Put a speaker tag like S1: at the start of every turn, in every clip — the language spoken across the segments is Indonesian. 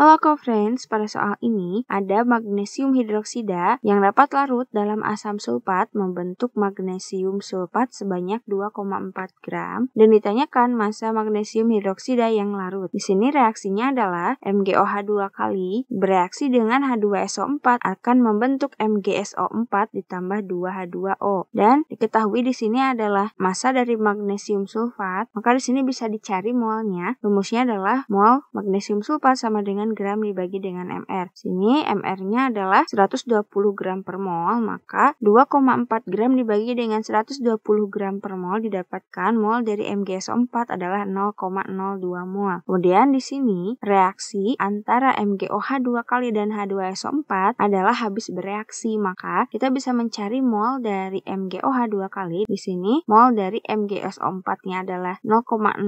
S1: Halo friends, pada soal ini ada magnesium hidroksida yang dapat larut dalam asam sulfat membentuk magnesium sulfat sebanyak 2,4 gram dan ditanyakan masa magnesium hidroksida yang larut. Di sini reaksinya adalah MgOH2 kali bereaksi dengan H2SO4 akan membentuk MgSO4 ditambah 2H2O dan diketahui di sini adalah massa dari magnesium sulfat maka di sini bisa dicari molnya rumusnya adalah mol magnesium sulfat sama dengan gram dibagi dengan MR. Sini MR-nya adalah 120 gram per mol, maka 2,4 gram dibagi dengan 120 gram per mol didapatkan mol dari MgSO4 adalah 0,02 mol. Kemudian di sini reaksi antara MgOH2 kali dan H2SO4 adalah habis bereaksi, maka kita bisa mencari mol dari MgOH2 kali. Di sini mol dari MgSO4-nya adalah 0,02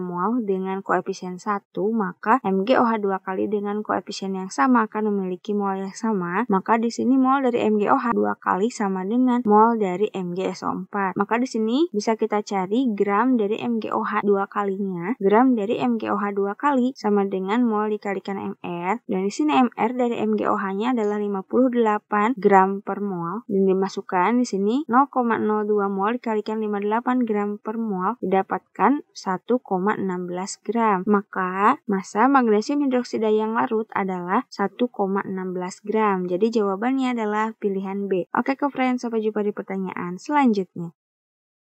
S1: mol dengan koefisien 1, maka MgOH2 kali kali dengan koefisien yang sama akan memiliki mol yang sama, maka di sini mol dari MgOH dua kali sama dengan mol dari MgSO4. Maka di sini bisa kita cari gram dari MgOH dua kalinya, gram dari MgOH dua kali sama dengan mol dikalikan mR. Dan di sini mR dari MgOH-nya adalah 58 gram per mol dan dimasukkan di sini 0,02 mol dikalikan 58 gram per mol didapatkan 1,16 gram. Maka massa magnesium hidroksida yang larut adalah 1,16 gram. Jadi jawabannya adalah pilihan B. Oke, ke friends, sampai jumpa di pertanyaan selanjutnya.